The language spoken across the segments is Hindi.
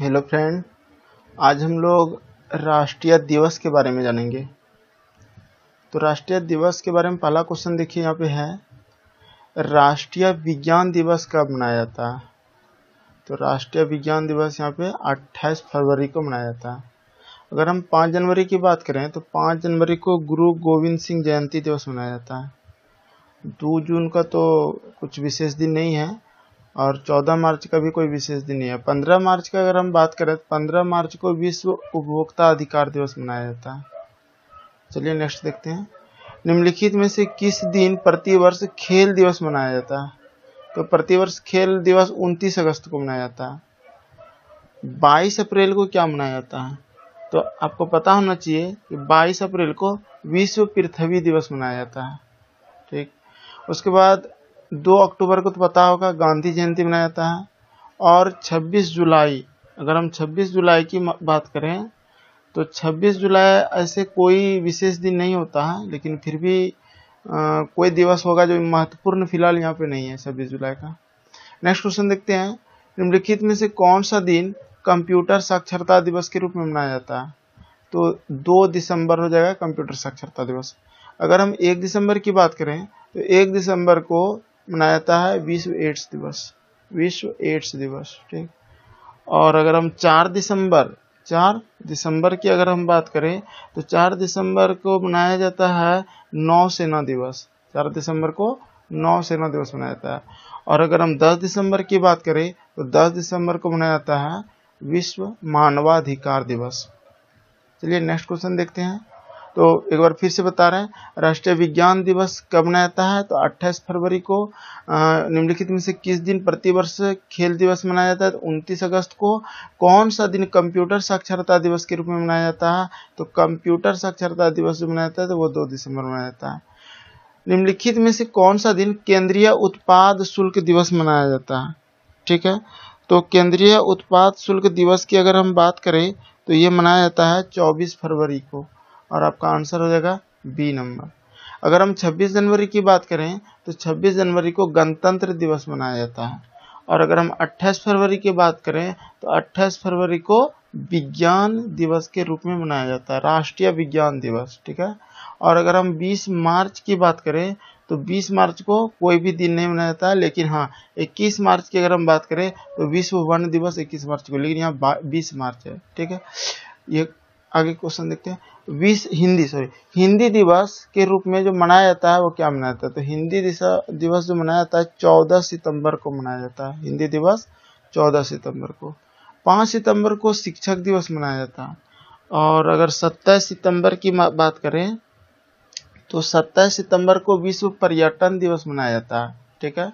हेलो फ्रेंड आज हम लोग राष्ट्रीय दिवस के बारे में जानेंगे तो राष्ट्रीय दिवस के बारे में पहला क्वेश्चन देखिए यहाँ पे है राष्ट्रीय विज्ञान दिवस कब मनाया जाता है तो राष्ट्रीय विज्ञान दिवस यहाँ पे 28 फरवरी को मनाया जाता है अगर हम 5 जनवरी की बात करें तो 5 जनवरी को गुरु गोविंद सिंह जयंती दिवस मनाया जाता है दो जून का तो कुछ विशेष दिन नहीं है और 14 मार्च का भी कोई विशेष दिन नहीं है 15 मार्च का अगर हम बात करें तो 15 मार्च को विश्व उपभोक्ता अधिकार दिवस मनाया जाता है चलिए नेक्स्ट देखते हैं निम्नलिखित में से किस दिन प्रतिवर्ष खेल दिवस मनाया जाता है तो प्रतिवर्ष खेल दिवस 29 अगस्त को मनाया जाता है 22 अप्रैल को क्या मनाया जाता है तो आपको पता होना चाहिए कि 22 अप्रैल को विश्व पृथ्वी दिवस मनाया जाता है ठीक उसके बाद दो अक्टूबर को तो पता होगा गांधी जयंती मनाया जाता है और 26 जुलाई अगर हम 26 जुलाई की बात करें तो 26 जुलाई ऐसे कोई विशेष दिन नहीं होता है लेकिन फिर भी आ, कोई दिवस होगा जो महत्वपूर्ण फिलहाल यहाँ पे नहीं है 26 जुलाई का नेक्स्ट क्वेश्चन देखते हैं निम्नलिखित में से कौन सा दिन कंप्यूटर साक्षरता दिवस के रूप में मनाया जाता है तो दो दिसंबर हो जाएगा कंप्यूटर साक्षरता दिवस अगर हम एक दिसंबर की बात करें तो एक दिसंबर को मनाया जाता है विश्व एड्स दिवस विश्व एड्स दिवस ठीक और अगर हम चार दिसंबर चार दिसंबर की अगर हम बात करें तो चार दिसंबर को मनाया जाता है नौसेना दिवस चार दिसंबर को नौसेना दिवस मनाया जाता है और अगर हम 10 दिसंबर की बात करें तो 10 दिसंबर को मनाया जाता है विश्व मानवाधिकार दिवस चलिए नेक्स्ट क्वेश्चन देखते हैं तो एक बार फिर से बता रहे हैं राष्ट्रीय विज्ञान दिवस कब जाता है तो 28 फरवरी को निम्नलिखित में से किस दिन प्रतिवर्ष खेल दिवस मनाया जाता है तो उनतीस अगस्त को कौन सा दिन कंप्यूटर साक्षरता दिवस के रूप में मनाया जाता है तो कंप्यूटर साक्षरता दिवस जो मनाया जाता है तो वो दो दिसंबर मनाया जाता है निम्नलिखित में से कौन सा दिन केंद्रीय उत्पाद शुल्क दिवस मनाया जाता है ठीक है तो केंद्रीय उत्पाद शुल्क दिवस की अगर हम बात करें तो ये मनाया जाता है 24 फरवरी को और आपका आंसर हो जाएगा बी नंबर अगर हम 26 जनवरी की बात करें तो 26 जनवरी को गणतंत्र दिवस मनाया जाता है और अगर हम 28 फरवरी की बात करें तो 28 फरवरी को विज्ञान दिवस के रूप में मनाया जाता है राष्ट्रीय विज्ञान दिवस ठीक है और अगर हम 20 मार्च की बात करें तो 20 मार्च को कोई भी दिन नहीं मनाया जाता लेकिन हाँ 21 मार्च की अगर हम बात करें तो विश्व वन दिवस 21 मार्च को लेकिन यहाँ 20 मार्च है ठीक है ये आगे क्वेश्चन देखते हैं विश्व हिंदी सॉरी हिंदी दिवस के रूप में जो मनाया जाता है वो क्या मनाया जाता है तो हिंदी दिवस जो मनाया जाता है चौदह सितंबर को मनाया जाता है हिंदी दिवस चौदह सितंबर को पाँच सितंबर को शिक्षक दिवस मनाया जाता है और अगर सत्ताईस सितंबर की बात करें तो सत्ताईस सितंबर को विश्व पर्यटन दिवस मनाया जाता है ठीक है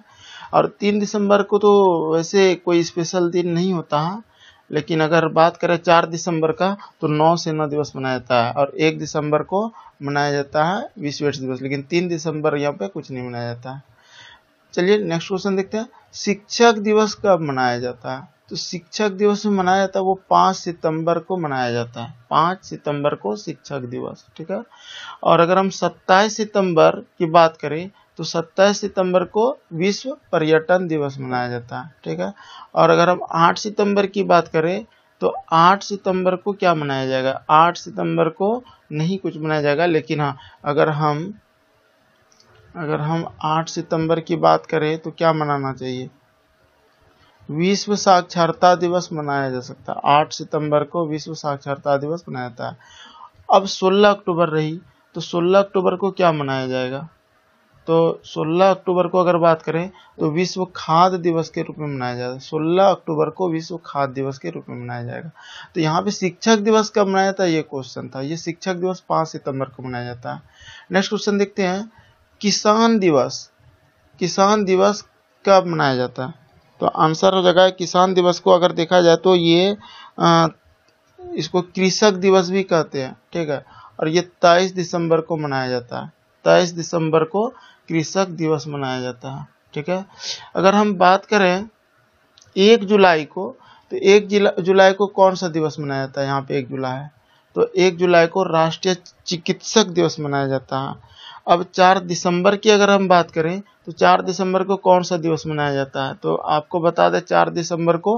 और तीन दिसंबर को तो वैसे कोई स्पेशल दिन नहीं होता है हाँ। लेकिन अगर बात करें चार दिसंबर का तो नौ सेना दिवस मनाया जाता है और एक दिसंबर को मनाया जाता है विश्व एड्स दिवस लेकिन तीन दिसंबर यहाँ पे कुछ नहीं मनाया जाता है चलिए नेक्स्ट क्वेश्चन देखते हैं शिक्षक दिवस कब मनाया जाता है तो शिक्षक दिवस में मनाया जाता है वो पाँच सितंबर को मनाया जाता है पाँच सितंबर को शिक्षक दिवस ठीक है और अगर हम सत्ताईस सितंबर की बात करें तो 27 सितंबर को विश्व पर्यटन दिवस मनाया जाता है ठीक है और अगर हम 8 सितंबर की बात करें तो 8 सितंबर को क्या मनाया जाएगा 8 सितंबर को नहीं कुछ मनाया जाएगा लेकिन हाँ अगर हम अगर हम 8 सितंबर की बात करें तो क्या मनाना चाहिए विश्व साक्षरता दिवस मनाया जा सकता है 8 सितंबर को विश्व साक्षरता दिवस मनाया जाता है अब 16 अक्टूबर रही तो 16 अक्टूबर को क्या मनाया जाएगा तो 16 अक्टूबर को अगर बात करें तो विश्व खाद्य दिवस के रूप में मनाया जाता है सोलह अक्टूबर को विश्व खाद्य दिवस के रूप में मनाया जाएगा तो यहाँ पे शिक्षक दिवस कब मनाया जाता है ये क्वेश्चन था ये शिक्षक दिवस पांच सितंबर को मनाया जाता है नेक्स्ट क्वेश्चन देखते हैं किसान दिवस किसान दिवस कब मनाया जाता है तो आंसर हो जाएगा किसान दिवस को अगर देखा जाए तो ये आ, इसको कृषक दिवस भी कहते हैं ठीक है और ये 23 दिसंबर को मनाया जाता है 23 दिसंबर को कृषक दिवस मनाया जाता है ठीक है अगर हम बात करें एक जुलाई को तो एक जुलाई को कौन सा दिवस मनाया जाता है यहाँ पे एक जुलाई है तो एक जुलाई को राष्ट्रीय चिकित्सक दिवस मनाया जाता है अब चार दिसंबर की अगर हम बात करें तो चार दिसंबर को कौन सा दिवस मनाया जाता है तो आपको बता दें चार दिसंबर को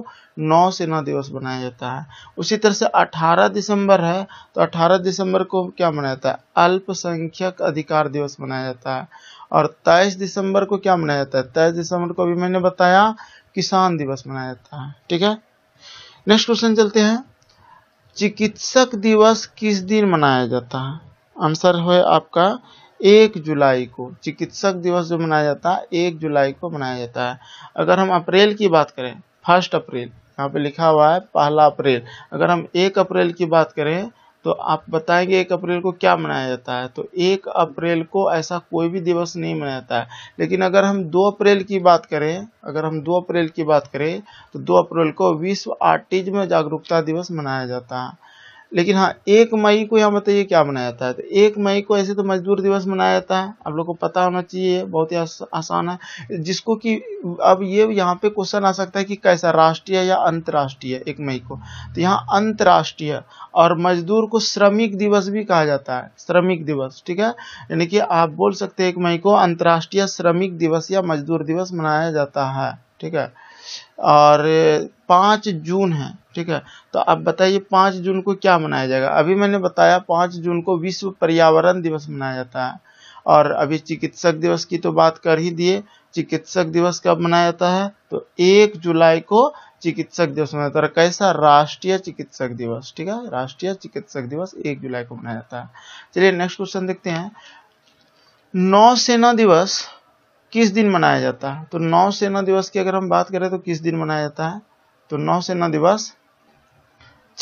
नौसेना दिवस मनाया जाता है उसी तरह से अठारह दिसंबर है तो अठारह दिसंबर को क्या मनाया जाता है अल्पसंख्यक अधिकार दिवस मनाया जाता है और तेईस दिसंबर को क्या मनाया जाता है तेईस दिसंबर को भी मैंने बताया किसान दिवस मनाया जाता है ठीक है नेक्स्ट क्वेश्चन चलते हैं चिकित्सक दिवस किस दिन मनाया जाता है आंसर है आपका एक जुलाई को चिकित्सक दिवस जो मनाया जाता है एक जुलाई को मनाया जाता है अगर हम अप्रैल की बात करें फर्स्ट अप्रैल यहाँ पे लिखा हुआ है पहला अप्रैल अगर हम एक अप्रैल की बात करें तो आप बताएंगे एक अप्रैल को क्या मनाया जाता है तो एक अप्रैल को ऐसा कोई भी दिवस नहीं मनाया जाता है लेकिन अगर हम दो अप्रैल की बात करें अगर हम दो अप्रैल की बात करें तो दो अप्रैल को विश्व में जागरूकता दिवस मनाया जाता है लेकिन हाँ एक मई को यहाँ बताइए क्या मनाया जाता है तो एक मई को ऐसे तो मजदूर दिवस मनाया जाता है आप लोग को पता होना चाहिए बहुत ही आसान है जिसको कि अब ये यहाँ पे क्वेश्चन आ सकता है कि कैसा राष्ट्रीय या अंतर्राष्ट्रीय एक मई को तो यहाँ अंतर्राष्ट्रीय और मजदूर को श्रमिक दिवस भी कहा जाता है श्रमिक दिवस ठीक है यानी कि आप बोल सकते हैं एक मई को अंतर्राष्ट्रीय श्रमिक दिवस या मजदूर दिवस मनाया जाता है ठीक है और पाँच जून है ठीक है तो आप बताइए पाँच जून को क्या मनाया जाएगा अभी मैंने बताया पाँच जून को विश्व पर्यावरण दिवस मनाया जाता है और अभी चिकित्सक दिवस की तो बात कर ही दिए चिकित्सक दिवस कब मनाया जाता है तो एक जुलाई को चिकित्सक दिवस मनाया जाता है कैसा राष्ट्रीय चिकित्सक दिवस ठीक है राष्ट्रीय चिकित्सक दिवस एक जुलाई को मनाया जाता है चलिए नेक्स्ट क्वेश्चन देखते हैं नौसेना दिवस किस दिन मनाया जाता है तो नौसेना दिवस की अगर हम बात करें तो किस दिन मनाया जाता है तो नौसेना दिवस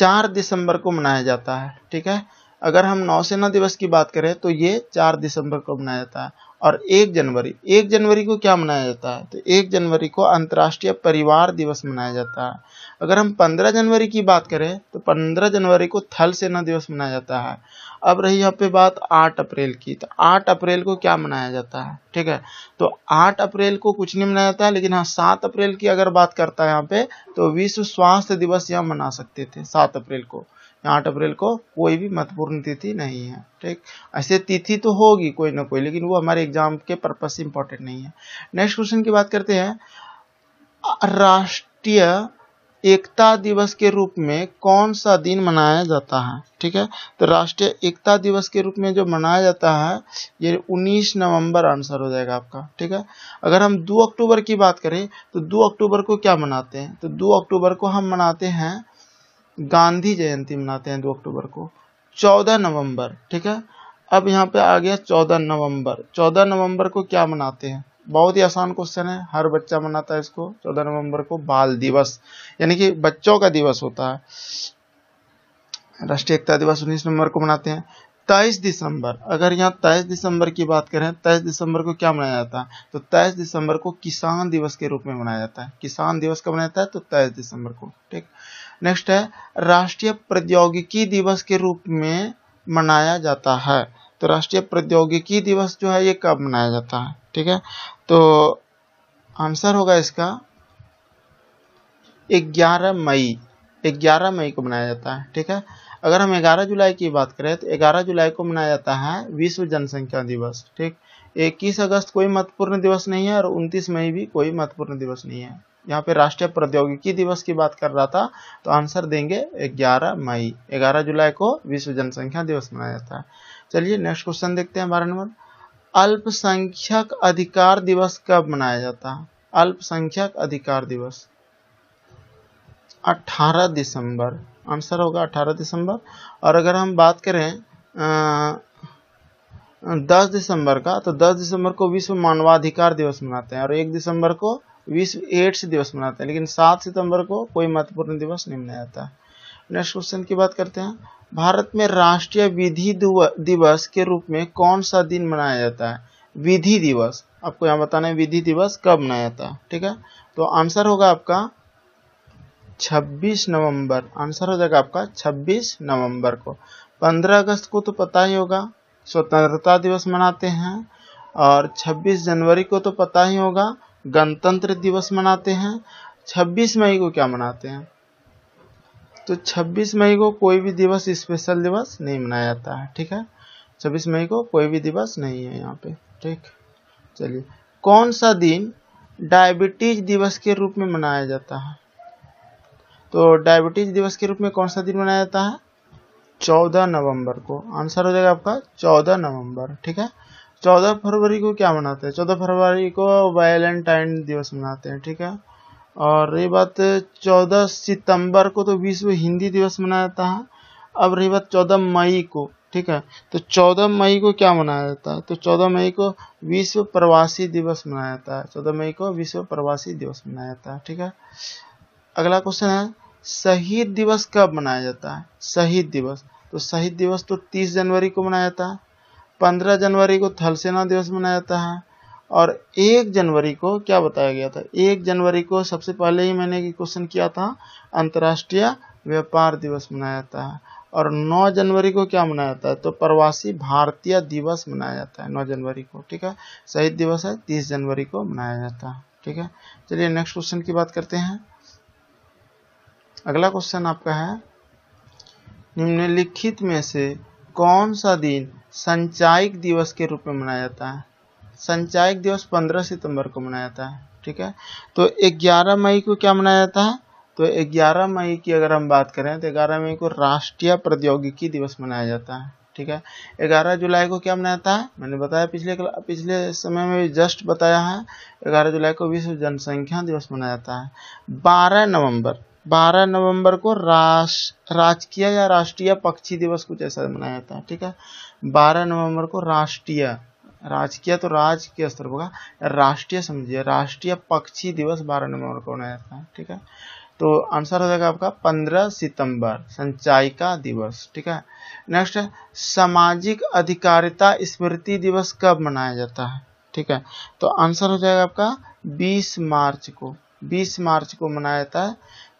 चार दिसंबर को मनाया जाता है ठीक है अगर हम नौसेना दिवस की बात करें तो ये चार दिसंबर को मनाया जाता है और एक जनवरी एक जनवरी को क्या मनाया जाता है तो एक जनवरी को अंतर्राष्ट्रीय परिवार दिवस मनाया जाता है अगर हम पंद्रह जनवरी की बात करें तो पंद्रह जनवरी को थल सेना दिवस मनाया जाता है अब रही यहाँ पे बात 8 अप्रैल की तो 8 अप्रैल को क्या मनाया जाता है ठीक है तो 8 अप्रैल को कुछ नहीं मनाया जाता है लेकिन हाँ सात अप्रैल की अगर बात करता है यहाँ पे तो विश्व स्वास्थ्य दिवस यहाँ मना सकते थे सात अप्रैल को आठ अप्रैल को कोई भी महत्वपूर्ण तिथि नहीं है ठीक ऐसे तिथि तो होगी कोई ना कोई लेकिन वो हमारे एग्जाम के पर्पज से इंपॉर्टेंट नहीं है नेक्स्ट क्वेश्चन की बात करते हैं राष्ट्रीय एकता दिवस के रूप में कौन सा दिन मनाया जाता है ठीक है तो राष्ट्रीय एकता दिवस के रूप में जो मनाया जाता है ये 19 नवंबर आंसर हो जाएगा आपका ठीक है अगर हम 2 अक्टूबर की बात करें तो 2 अक्टूबर को क्या मनाते हैं तो 2 अक्टूबर को हम मनाते हैं गांधी जयंती मनाते हैं 2 अक्टूबर को 14 नवंबर ठीक है अब यहाँ पे आ गया चौदह नवंबर चौदह नवंबर को क्या मनाते हैं बहुत ही आसान क्वेश्चन है हर बच्चा मनाता है इसको चौदह नवंबर को बाल दिवस यानी कि बच्चों का दिवस होता है राष्ट्रीय एकता दिवस उन्नीस नवंबर को मनाते हैं तेईस दिसंबर अगर यहाँ तेईस दिसंबर की बात करें तेईस दिसंबर को क्या मनाया जाता है तो तेईस दिसंबर को किसान दिवस के रूप में मनाया जाता है किसान दिवस कब मनाया जाता है तो तेईस दिसंबर को ठीक नेक्स्ट है राष्ट्रीय प्रौद्योगिकी दिवस के रूप में मनाया जाता है तो राष्ट्रीय प्रौद्योगिकी दिवस जो है ये कब मनाया जाता है ठीक है तो आंसर होगा इसका 11 मई 11 मई को मनाया जाता है ठीक है अगर हम 11 जुलाई की बात करें तो 11 जुलाई को मनाया जाता है विश्व जनसंख्या दिवस ठीक 21 अगस्त कोई महत्वपूर्ण दिवस नहीं है और 29 मई भी कोई महत्वपूर्ण दिवस नहीं है यहाँ पे राष्ट्रीय प्रौद्योगिकी दिवस की बात कर रहा था तो आंसर देंगे 11 मई 11 जुलाई को विश्व जनसंख्या दिवस मनाया जाता है चलिए नेक्स्ट क्वेश्चन देखते हैं बारह नंबर अल्पसंख्यक अधिकार दिवस कब मनाया जाता है अल्पसंख्यक अधिकार दिवस 18 दिसंबर आंसर होगा 18 दिसंबर और अगर हम बात करें आ, 10 दिसंबर का तो 10 दिसंबर को विश्व मानवाधिकार दिवस मनाते हैं और 1 दिसंबर को विश्व एड्स दिवस मनाते हैं लेकिन 7 सितंबर को कोई महत्वपूर्ण दिवस नहीं मनाया जाता है नेक्स्ट क्वेश्चन की बात करते हैं भारत में राष्ट्रीय विधि दिवस के रूप में कौन सा दिन मनाया जाता है विधि दिवस आपको यहाँ बताना है विधि दिवस कब मनाया जाता है ठीक है तो आंसर होगा आपका 26 नवंबर आंसर हो जाएगा आपका 26 नवंबर को 15 अगस्त को तो पता ही होगा स्वतंत्रता दिवस मनाते हैं और 26 जनवरी को तो पता ही होगा गणतंत्र दिवस मनाते हैं 26 मई को क्या मनाते हैं तो 26 मई को कोई भी दिवस स्पेशल दिवस नहीं मनाया जाता है ठीक है 26 मई को कोई भी दिवस नहीं है यहाँ पे ठीक चलिए कौन सा दिन डायबिटीज दिवस के रूप में मनाया जाता है तो डायबिटीज दिवस के रूप में कौन सा दिन मनाया जाता है चौदह नवंबर को आंसर हो जाएगा आपका चौदह नवंबर ठीक है चौदह फरवरी को क्या मनाते हैं चौदह फरवरी को वैलेंटाइन दिवस मनाते हैं ठीक है और रही बात चौदह सितंबर को तो विश्व हिंदी दिवस मनाया जाता है अब रही बात चौदह मई को ठीक है तो चौदह मई को क्या मनाया जाता है तो चौदह मई को विश्व प्रवासी दिवस मनाया जाता है चौदह मई को विश्व प्रवासी दिवस मनाया जाता है ठीक है अगला क्वेश्चन है शहीद दिवस कब मनाया जाता है शहीद दिवस तो शहीद दिवस तो तीस जनवरी को मनाया जाता है पंद्रह जनवरी को थल सेना दिवस मनाया जाता है और एक जनवरी को क्या बताया गया था एक जनवरी को सबसे पहले ही मैंने क्वेश्चन किया था अंतर्राष्ट्रीय व्यापार दिवस मनाया जाता है और 9 जनवरी को क्या मनाया जाता है तो प्रवासी भारतीय दिवस मनाया जाता है 9 जनवरी को ठीक है शहीद दिवस है 30 जनवरी को मनाया जाता है ठीक है चलिए नेक्स्ट क्वेश्चन की बात करते हैं अगला क्वेश्चन आपका है निम्नलिखित में से कौन सा दिन संचायिक दिवस के रूप में मनाया जाता है संचायक दिवस 15 सितंबर को मनाया जाता है ठीक है तो 11 मई को क्या मनाया जाता है तो 11 मई की अगर हम बात करें तो 11 मई को राष्ट्रीय प्रौद्योगिकी दिवस मनाया जाता है ठीक है 11 जुलाई को क्या मनाया जाता है मैंने बताया पिछले पिछले समय में भी जस्ट बताया है 11 जुलाई को विश्व जनसंख्या दिवस मनाया जाता है 12 नवंबर 12 नवंबर को राष राजकीय या राष्ट्रीय पक्षी दिवस कुछ ऐसा मनाया जाता है ठीक है 12 नवंबर को राष्ट्रीय राजकीय तो राजकीय स्तर पर होगा राष्ट्रीय समझिए राष्ट्रीय पक्षी दिवस बारह नवंबर को मनाया जाता है ठीक है तो आंसर हो जाएगा आपका पंद्रह सितंबर संचायिका दिवस ठीक है नेक्स्ट सामाजिक अधिकारिता स्मृति दिवस कब मनाया जाता है ठीक है तो आंसर हो जाएगा आपका बीस मार्च को बीस मार्च को मनाया जाता है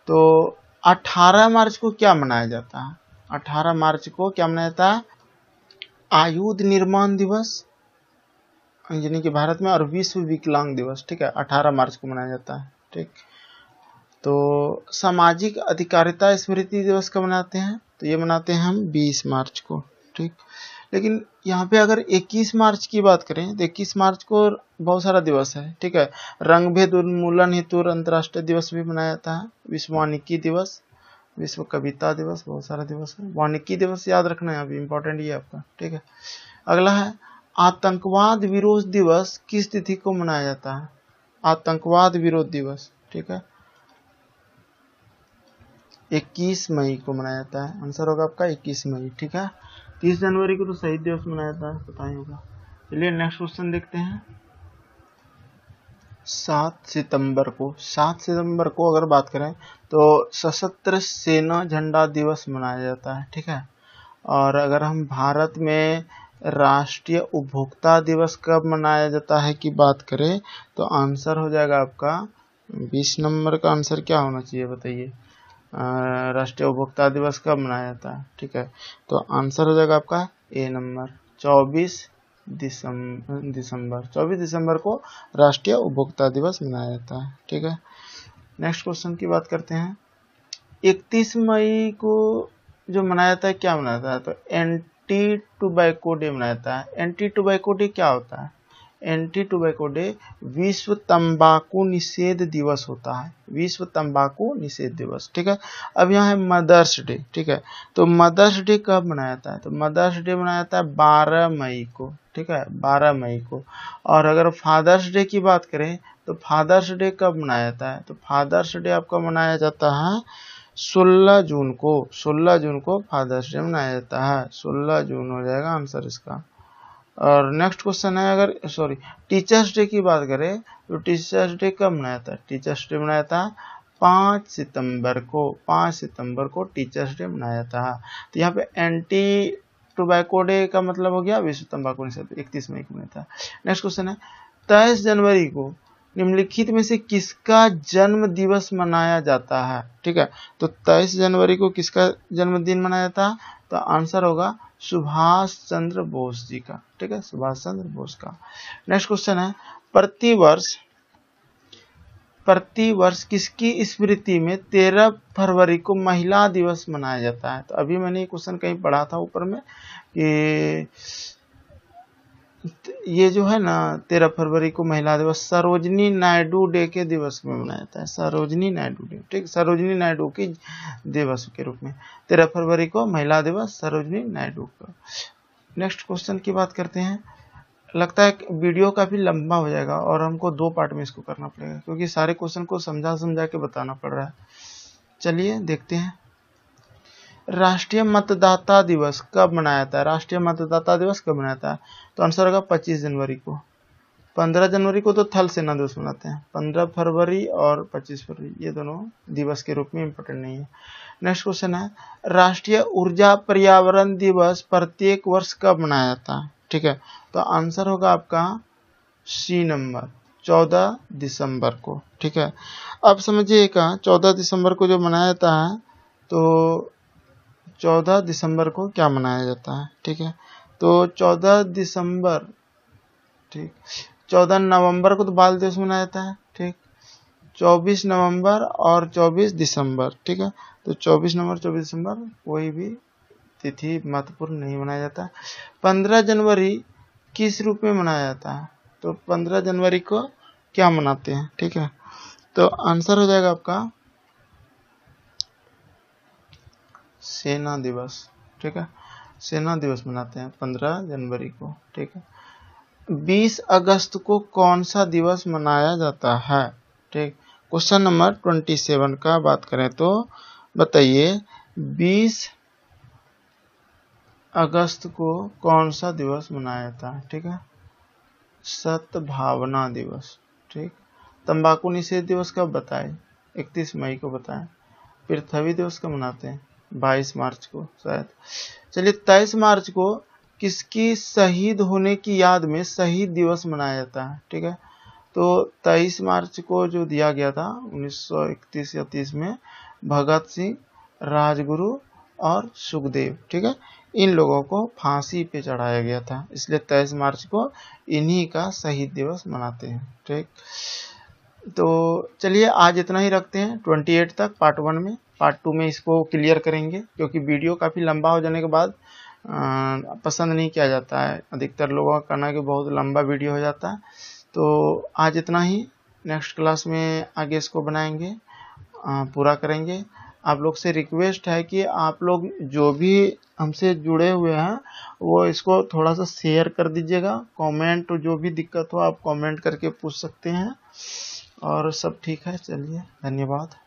तो अठारह मार्च को क्या मनाया जाता है अठारह मार्च को क्या मनाया जाता है आयुध निर्माण दिवस यानी कि भारत में और विश्व विकलांग दिवस ठीक है 18 मार्च को मनाया जाता है ठीक तो सामाजिक अधिकारिता स्मृति दिवस कब मनाते हैं तो ये मनाते हैं हम 20 मार्च को ठीक लेकिन यहाँ पे अगर 21 मार्च की बात करें तो इक्कीस मार्च को बहुत सारा दिवस है ठीक है रंग भेद उन्मूलन हेतु अंतर्राष्ट्रीय दिवस भी मनाया जाता है विश्व वानिकी दिवस विश्व कविता दिवस बहुत सारा दिवस है वानिकी दिवस याद रखना है अभी इम्पोर्टेंट ये आपका ठीक है अगला है आतंकवाद विरोध दिवस किस तिथि को मनाया जाता है आतंकवाद विरोध दिवस ठीक है 21 मई को मनाया जाता है आंसर होगा आपका 21 मई ठीक है 30 जनवरी को तो शहीद दिवस मनाया जाता है पता ही होगा चलिए नेक्स्ट क्वेश्चन देखते हैं सात सितंबर को सात सितंबर को अगर बात करें तो सशस्त्र सेना झंडा दिवस मनाया जाता है ठीक है और अगर हम भारत में राष्ट्रीय उपभोक्ता दिवस कब मनाया जाता है की बात करें तो आंसर हो जाएगा आपका बीस नंबर का आंसर क्या होना चाहिए बताइए राष्ट्रीय उपभोक्ता दिवस कब मनाया जाता है ठीक है तो आंसर हो जाएगा आपका ए नंबर चौबीस दिसंबर दिसंबर चौबीस दिसंबर को राष्ट्रीय उपभोक्ता दिवस मनाया जाता है ठीक है नेक्स्ट क्वेश्चन की बात करते हैं इकतीस मई को जो मनाया जाता है क्या मनाया जाता है तो एंटी टोबैको डे मनाया है एंटी टोबैको डे क्या होता है एंटी टोबैको डे विश्व तंबाकू निषेध दिवस होता है विश्व तंबाकू निषेध दिवस ठीक है अब यहाँ है मदर्स डे ठीक है तो मदर्स डे कब मनाया जाता है तो मदर्स डे मनाया जाता है बारह मई को ठीक है बारह मई को और अगर फादर्स डे की बात करें तो फादर्स डे कब मनाया जाता है तो फादर्स डे आपका मनाया जाता है सोलह जून को सोलह जून को फादर्स डे मनाया जाता है सोलह जून हो जाएगा आंसर इसका और नेक्स्ट क्वेश्चन है अगर सॉरी टीचर्स डे की बात करें तो टीचर्स डे कब मनाया था टीचर्स डे मनाया था पाँच सितंबर को पाँच सितंबर को टीचर्स डे मनाया है तो यहाँ पे एंटी टोबैको डे का मतलब हो गया विश्व तम्बाकू निषेध इकतीस मई को मनाया था नेक्स्ट क्वेश्चन है तेईस जनवरी को निम्नलिखित में से किसका जन्म दिवस मनाया जाता है ठीक है तो 23 जनवरी को किसका जन्मदिन मनाया जाता है तो आंसर होगा सुभाष चंद्र बोस जी का ठीक है सुभाष चंद्र बोस का नेक्स्ट क्वेश्चन है प्रतिवर्ष प्रतिवर्ष किसकी स्मृति में तेरह फरवरी को महिला दिवस मनाया जाता है तो अभी मैंने ये क्वेश्चन कहीं पढ़ा था ऊपर में कि ये जो है ना तेरह फरवरी को महिला दिवस सरोजनी नायडू डे के दिवस में हम्म। मनाया जाता है सरोजनी नायडू डे ठीक सरोजनी नायडू की दिवस के रूप में तेरह फरवरी को महिला दिवस सरोजनी नायडू का नेक्स्ट क्वेश्चन की बात करते हैं लगता है वीडियो काफ़ी लंबा हो जाएगा और हमको दो पार्ट में इसको करना पड़ेगा क्योंकि सारे क्वेश्चन को समझा समझा के बताना पड़ रहा है चलिए देखते हैं राष्ट्रीय मतदाता दिवस कब मनाया जाता है राष्ट्रीय मतदाता दिवस कब मनाया जाता है तो आंसर होगा पच्चीस जनवरी को पंद्रह जनवरी को तो थल सेना दिवस मनाते हैं पंद्रह फरवरी और पच्चीस फरवरी ये दोनों दिवस के रूप में इम्पोर्टेंट नहीं है नेक्स्ट क्वेश्चन है राष्ट्रीय ऊर्जा पर्यावरण दिवस प्रत्येक वर्ष कब मनाया जाता है ठीक है तो आंसर होगा आपका सी नंबर चौदह दिसंबर को ठीक है अब समझिएगा चौदह दिसंबर को जो मनाया जाता है तो चौदह दिसंबर को क्या मनाया जाता है ठीक है तो चौदह दिसंबर ठीक चौदह नवंबर को तो बाल दिवस मनाया जाता है ठीक चौबीस नवंबर और चौबीस दिसंबर ठीक है तो चौबीस नवंबर चौबीस दिसंबर कोई भी तिथि महत्वपूर्ण नहीं मनाया जाता है पंद्रह जनवरी किस रूप में मनाया जाता है तो पंद्रह जनवरी को क्या मनाते हैं ठीक है तो आंसर हो जाएगा आपका सेना दिवस ठीक है सेना दिवस मनाते हैं पंद्रह जनवरी को ठीक है बीस अगस्त को कौन सा दिवस मनाया जाता है ठीक क्वेश्चन नंबर ट्वेंटी सेवन का बात करें तो बताइए बीस अगस्त को कौन सा दिवस मनाया जाता है ठीक है सद्भावना दिवस ठीक तंबाकू निषेध दिवस कब बताए 31 मई को बताएं पृथ्वी दिवस कब मनाते हैं बाईस मार्च को शायद चलिए तेईस मार्च को किसकी शहीद होने की याद में शहीद दिवस मनाया जाता है ठीक है तो 23 मार्च को जो दिया गया था 1931 या तीस में भगत सिंह राजगुरु और सुखदेव ठीक है इन लोगों को फांसी पे चढ़ाया गया था इसलिए 23 मार्च को इन्हीं का शहीद दिवस मनाते हैं ठीक तो चलिए आज इतना ही रखते हैं 28 तक पार्ट वन में पार्ट टू में इसको क्लियर करेंगे क्योंकि वीडियो काफ़ी लंबा हो जाने के बाद पसंद नहीं किया जाता है अधिकतर लोगों का कहना कि बहुत लंबा वीडियो हो जाता है तो आज इतना ही नेक्स्ट क्लास में आगे इसको बनाएंगे पूरा करेंगे आप लोग से रिक्वेस्ट है कि आप लोग जो भी हमसे जुड़े हुए हैं वो इसको थोड़ा सा शेयर कर दीजिएगा कमेंट जो भी दिक्कत हो आप कमेंट करके पूछ सकते हैं और सब ठीक है चलिए धन्यवाद